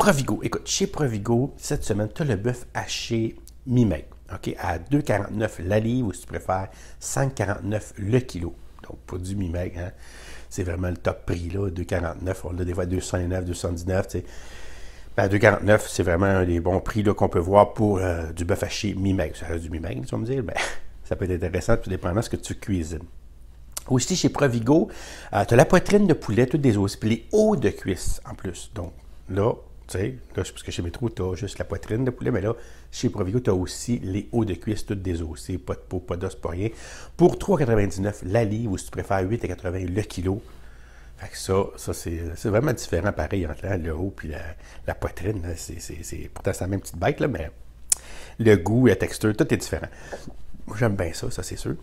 Provigo. Écoute, chez Provigo, cette semaine, tu as le bœuf haché mi ok à 2,49 la livre ou si tu préfères 5,49 le kilo. Donc pour du mi hein, c'est vraiment le top prix là, 2,49. On le des fois à 209, 219. ben, 2,49, c'est vraiment un des bons prix qu'on peut voir pour euh, du bœuf haché mi Ça reste du mi tu vas me dire. Ben, ça peut être intéressant, tout dépendant de ce que tu cuisines. Aussi, chez Provigo, euh, tu as la poitrine de poulet, toutes des os, puis les hauts de cuisse en plus. Donc là, tu sais, là, parce que chez Métro, tu as juste la poitrine de poulet, mais là, chez Provio, tu as aussi les hauts de cuisse, toutes désossées, pas de peau, pas d'os, pas rien. Pour 3,99 la livre, ou si tu préfères 8,80 le kilo. Fait que ça, ça c'est vraiment différent, pareil, entre le haut et la, poitrine. c'est pourtant, c'est la même petite bête, là, mais le goût, la texture, tout est différent. Moi, j'aime bien ça, ça, c'est sûr.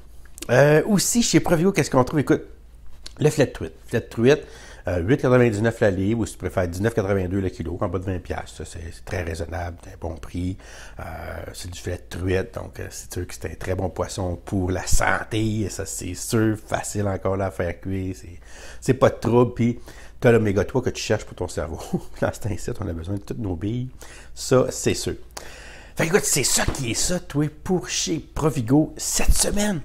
Euh, aussi, chez Provio, qu'est-ce qu'on trouve? Écoute, le flat truite. Flat truite, 8,99 euh, la livre ou si tu préfères 19,82 le kilo, en bas de 20 C'est très raisonnable, c'est un bon prix. Euh, c'est du filet de truite, donc c'est euh, sûr que c'est un très bon poisson pour la santé. ça, c'est sûr, facile encore là à faire cuire. C'est pas de trouble. Puis, tu as l'oméga 3 que tu cherches pour ton cerveau. Dans cet insecte, on a besoin de toutes nos billes. Ça, c'est sûr. Fait écoute, c'est ça qui est ça, toi, pour chez Provigo cette semaine.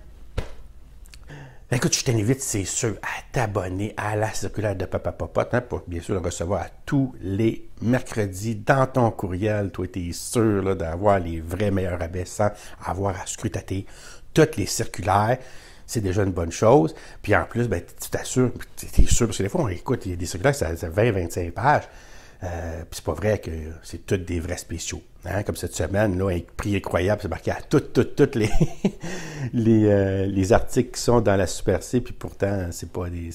Ben, écoute, je t'invite, c'est sûr, à t'abonner à la circulaire de Papa Popote hein, pour bien sûr le recevoir tous les mercredis dans ton courriel. Toi, tu es sûr d'avoir les vrais meilleurs abaissants sans avoir à scrutater toutes les circulaires. C'est déjà une bonne chose. Puis en plus, ben, tu t'assures, tu es sûr, parce que des fois, on écoute, il y a des circulaires, ça, 20-25 pages. Euh, puis c'est pas vrai que c'est toutes des vrais spéciaux. Hein. Comme cette semaine, là, un prix incroyable, c'est marqué à toutes, toutes, toutes les, Euh, les, articles qui sont dans la Super C, puis pourtant, c'est pas des.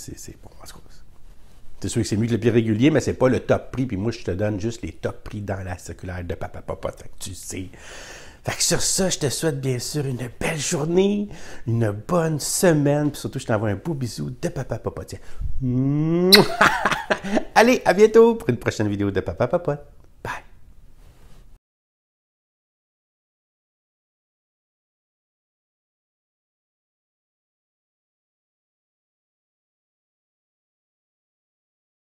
C'est sûr que c'est mieux que le prix régulier, mais c'est pas le top prix. Puis moi, je te donne juste les top prix dans la circulaire de Papa Papa. Fait que tu sais. Fait que sur ça, je te souhaite bien sûr une belle journée, une bonne semaine. Puis surtout, je t'envoie un beau bisou de Papa Papa. Tiens. Allez, à bientôt pour une prochaine vidéo de Papa Papa.